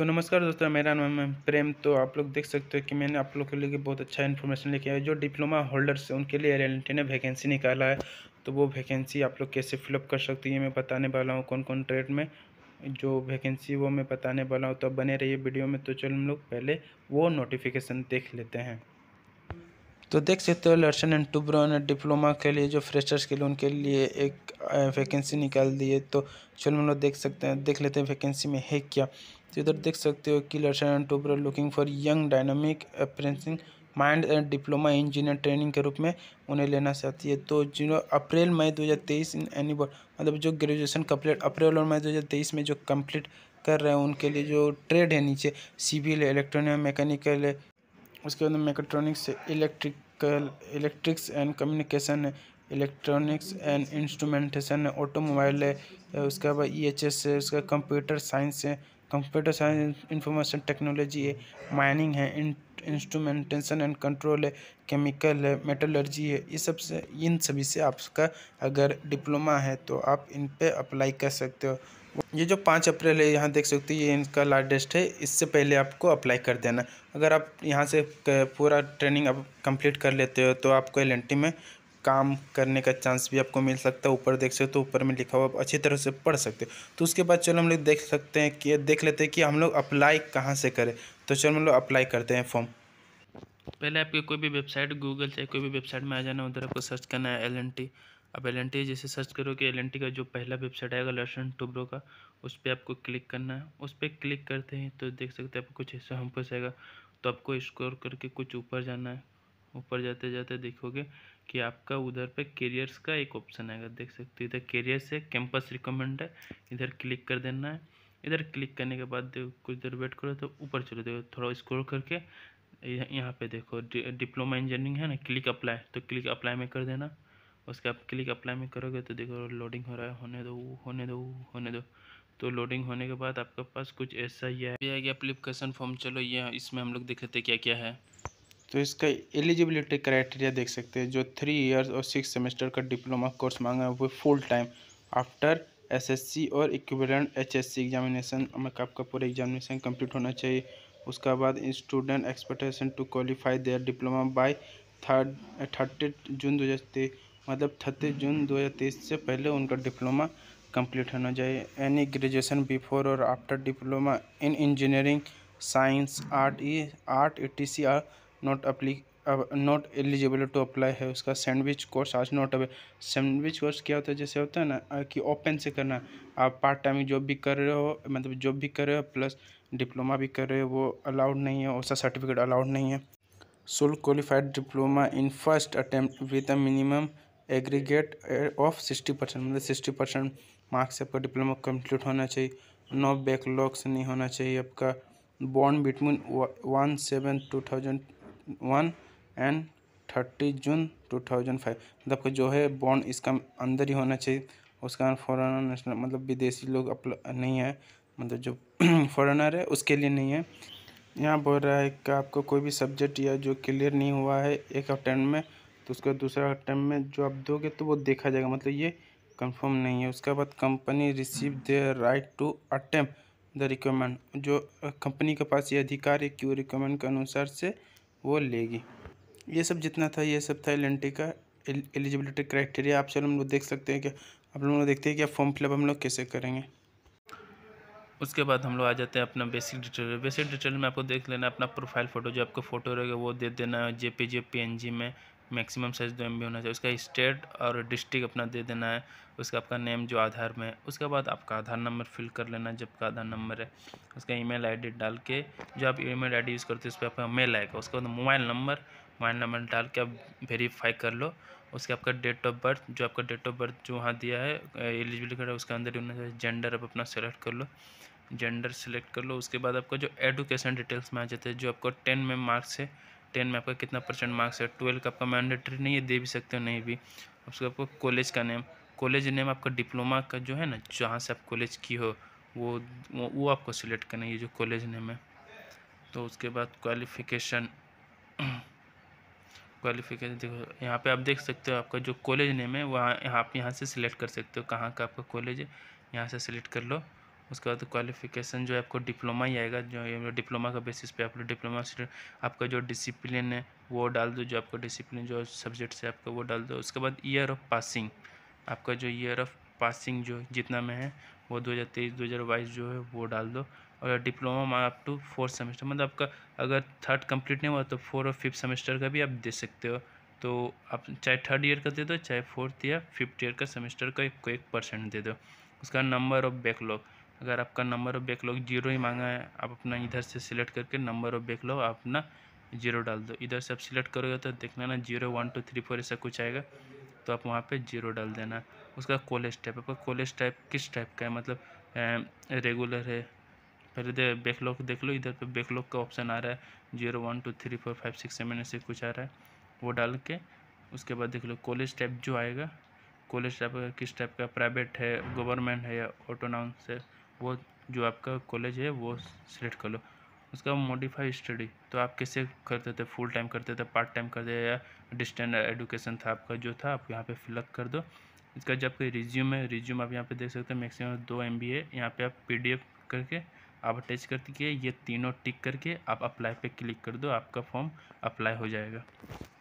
तो नमस्कार दोस्तों मेरा नाम है प्रेम तो आप लोग देख सकते हो कि मैंने आप लोग के लिए बहुत अच्छा इन्फॉर्मेशन लेके आया जो डिप्लोमा होल्डर्स हैं उनके लिए एल ने वैकेंसी निकाला है तो वो वैकेंसी आप लोग कैसे फिलअप कर सकती है मैं बताने वाला हूँ कौन कौन ट्रेड में जो वैकेंसी वो मैं बताने वाला हूँ तो बने रहिए वीडियो में तो चलो हम लोग पहले वो नोटिफिकेशन देख लेते हैं तो देख सकते हो लर्सन एंड टूब्रो ने डिप्लोमा के लिए जो फ्रेशर्स के लिए उनके लिए एक वैकेंसी निकाल दी है तो चलो हम लोग देख सकते हैं देख लेते हैं वैकेंसी में है क्या तो इधर देख सकते हो कि Larsen and Toubro looking for young dynamic apprenticing mind and diploma engineer training के रूप में उन्हें लेना चाहती है तो जिन अप्रैल मई 2023 इन एनी मतलब जो ग्रेजुएशन कम्प्लीट अप्रैल और मई 2023 में जो कम्प्लीट कर रहे हैं उनके लिए जो ट्रेड है नीचे सिविल है इलेक्ट्रॉनिक मैकेनिकल है उसके बाद mechatronics electrical electrics and communication है इलेक्ट्रॉनिक्स एंड इंस्ट्रूमेंटेशन है ऑटोमोबाइल है उसके बाद ई एच एस है उसका कंप्यूटर साइंस है कंप्यूटर साइंस इंफॉर्मेशन टेक्नोलॉजी है माइनिंग है इंस्ट्रूमेंटेशन एंड कंट्रोल है केमिकल है मेटलर्जी है ये सब से इन सभी से आपका अगर डिप्लोमा है तो आप इन पे अप्लाई कर सकते हो ये जो पाँच अप्रैल है यहाँ देख सकते हो ये इनका लार्जेस्ट है इससे पहले आपको अप्लाई कर देना अगर आप यहाँ से पूरा ट्रेनिंग आप कंप्लीट कर लेते हो तो आपको एल में काम करने का चांस भी आपको मिल सकता है ऊपर देख सकते हो तो ऊपर में लिखा हुआ आप अच्छी तरह से पढ़ सकते हो तो उसके बाद चलो हम लोग देख सकते हैं कि देख लेते हैं कि हम लोग अप्लाई कहाँ से करें तो चलो हम लोग अप्लाई करते हैं फॉर्म पहले आपकी कोई भी वेबसाइट गूगल चाहे कोई भी वेबसाइट में आ जाना उधर आपको सर्च करना है एल एन टी अब एल एन टी जैसे सर्च करोगे एल एन टी का जो पहला वेबसाइट आएगा लर्सन टूब्रो का उस पर आपको क्लिक करना है उस पर क्लिक करते हैं तो देख सकते हैं आपको कुछ ऐसा हम आएगा तो आपको स्क्रॉल करके कुछ ऊपर जाना है ऊपर जाते जाते देखोगे कि आपका उधर पे कैरियर्स का एक ऑप्शन आएगा देख सकते हो इधर कैरियर्स है कैंपस रिकमेंड है इधर क्लिक कर देना है इधर क्लिक करने के बाद देखो कुछ देर वेट करो तो ऊपर चले जाओ थोड़ा स्क्रोल करके यहाँ पे देखो डिप्लोमा इंजीनियरिंग है ना क्लिक अप्लाई तो क्लिक अप्लाई में कर देना उसके आप क्लिक अप्लाई में करोगे तो देखो लोडिंग हो रहा है होने दो होने दो होने दो तो लोडिंग होने के बाद आपके पास कुछ ऐसा ही है गया एप्लीकेशन फॉर्म चलो ये इसमें हम लोग देखते क्या क्या है तो इसका एलिजिबिलिटी क्राइटेरिया देख सकते हैं जो थ्री इयर्स और सिक्स सेमेस्टर का डिप्लोमा कोर्स मांगा है वो फुल टाइम आफ्टर एसएससी और इक्विवेलेंट एचएससी एग्जामिनेशन में आपका पूरा एग्जामिनेशन कंप्लीट होना चाहिए उसके बाद student expectation to qualify their diploma by third thirty June दो मतलब थर्टी जून दो से पहले उनका डिप्लोमा कंप्लीट होना चाहिए यानी ग्रेजुएशन बिफोर और after diploma in engineering science art E art E T C are not apply not eligible to apply है उसका सैंडविच कोर्स आज नॉट अवेल सैंडविच कोर्स क्या होता है जैसे होता है ना कि ओपन से करना आप पार्ट टाइम जॉब भी कर रहे हो मतलब जॉब भी कर रहे हो प्लस डिप्लोमा भी कर रहे हो वो अलाउड नहीं है उसका सर्टिफिकेट अलाउड नहीं है sole qualified diploma in first attempt with a minimum aggregate of sixty percent मतलब सिक्सटी परसेंट मार्क्स से आपका डिप्लोमा कंप्लीट होना चाहिए नो बैकलॉग्स नहीं होना चाहिए आपका bond between one seven two thousand one and thirty June two thousand five मतलब जो है बॉन्ड इसका अंदर ही होना चाहिए उसका कारण नेशनल मतलब विदेशी लोग नहीं है मतलब जो फॉरेनर है उसके लिए नहीं है यहाँ बोल रहा है कि आपको कोई भी सब्जेक्ट या जो क्लियर नहीं हुआ है एक अटैम्प में तो उसका दूसरा अटैम्प में जो आप दोगे तो वो देखा जाएगा मतलब ये कंफर्म नहीं है उसके बाद company receive the right to attemp the requirement जो कंपनी के पास ये अधिकार है वो रिक्वायरमेंट के अनुसार से वो लेगी ये सब जितना था ये सब था एल का एलिजिबिलिटी क्राइटेरिया आप चलो हम लोग देख सकते हैं कि आप लोग देखते हैं कि आप फॉर्म फिलअप हम लोग कैसे करेंगे उसके बाद हम लोग आ जाते हैं अपना बेसिक डिटेल बेसिक डिटेल में आपको देख लेना अपना प्रोफाइल फ़ोटो जो आपका फ़ोटो रहेगा वो दे देना J P J P N G में मैक्सिमम साइज़ दो एम होना चाहिए उसका स्टेट और डिस्ट्रिक्ट अपना दे देना है उसका आपका नेम जो आधार में है उसके बाद आपका आधार नंबर फिल कर लेना जब का आधार नंबर है उसका ईमेल आईडी डाल के जो आप ईमेल आईडी यूज़ करते हो उस पर आपका मेल आएगा उसके बाद मोबाइल नंबर मोबाइल नंबर डाल के आप वेरीफाई कर लो उसके आपका डेट ऑफ बर्थ जो आपका डेट ऑफ बर्थ जो वहाँ दिया है एलिजिबल कर उसके अंदर ही होना चाहिए जेंडर आप अपना सेलेक्ट कर लो जेंडर सेलेक्ट कर लो उसके बाद आपका जो एडुकेशन डिटेल्स में आ जाते हैं जो आपको टेन में मार्क्स है टेन में आपका कितना परसेंट मार्क्स है ट्वेल्व का आपका मैंडेटरी नहीं है दे भी सकते हो नहीं भी उसके आपको कॉलेज का नेम कॉलेज नेम आपका डिप्लोमा का जो है ना जहाँ से आप कॉलेज की हो वो वो आपको सिलेक्ट करना है ये जो कॉलेज नेम है तो उसके बाद क्वालिफिकेशन क्वालिफिकेशन देखो यहाँ पे आप देख सकते हो आपका जो कॉलेज नेम है वहाँ आप यहाँ से सिलेक्ट कर सकते हो कहाँ का आपका कॉलेज है यहाँ से सिलेक्ट कर लो उसके बाद क्वालिफिकेशन जो है आपको डिप्लोमा ही आएगा जो डिप्लोमा मतलब का बेसिस पे आप लोग डिप्लोमा आपका जो डिसिप्लिन है वो डाल दो जो आपका डिसिप्लिन जो सब्जेक्ट से आपका वो डाल दो उसके बाद ईयर ऑफ पासिंग आपका जो ईयर ऑफ पासिंग जो जितना में है वो दो हज़ार तेईस दो हज़ार बाईस जो है वो डाल दो और diploma up to fourth semester मतलब आपका अगर थर्ड कंप्लीट नहीं हुआ तो फोर्थ और फिफ्थ सेमेस्टर का भी आप दे सकते हो तो आप चाहे थर्ड ईयर का दे दो चाहे फोर्थ या फिफ्थ ईयर का सेमेस्टर का एक, एक परसेंट दे दो उसका नंबर ऑफ बैकलॉग अगर आपका नंबर ऑफ बैकलॉग जीरो ही मांगा है आप अपना इधर से सिलेक्ट करके नंबर ऑफ बैकलॉग आप अपना जीरो डाल दो इधर से आप सिलेक्ट करोगे तो देखना ना zero one two three four ऐसा कुछ आएगा तो आप वहाँ पे जीरो डाल देना उसका कॉलेज टाइप आपका कॉलेज टाइप किस टाइप का है मतलब रेगुलर है पहले दे तो बैकलॉग देख लो इधर पे बैकलॉग का ऑप्शन आ रहा है zero one two three four five six seven ऐसे कुछ आ रहा है वो डाल के उसके बाद देख लो कॉलेज टाइप जो आएगा कॉलेज टाइप किस टाइप का प्राइवेट है गवर्नमेंट है या ऑटोनॉमस है वो जो आपका कॉलेज है वो सिलेक्ट कर लो उसका मॉडिफाई स्टडी तो आप कैसे करते थे फुल टाइम करते थे पार्ट टाइम करते थे या डिस्टेंस एडुकेशन था आपका जो था आप यहाँ पे फिलअप कर दो इसका जब कोई रिज्यूम है रिज्यूम आप यहाँ पे देख सकते हैं मैक्सिमम दो एम बी ए यहाँ पे आप पी करके आप अटैच कर दीजिए ये तीनों टिक करके आप अप्लाई पे क्लिक कर दो आपका फॉर्म अप्लाई हो जाएगा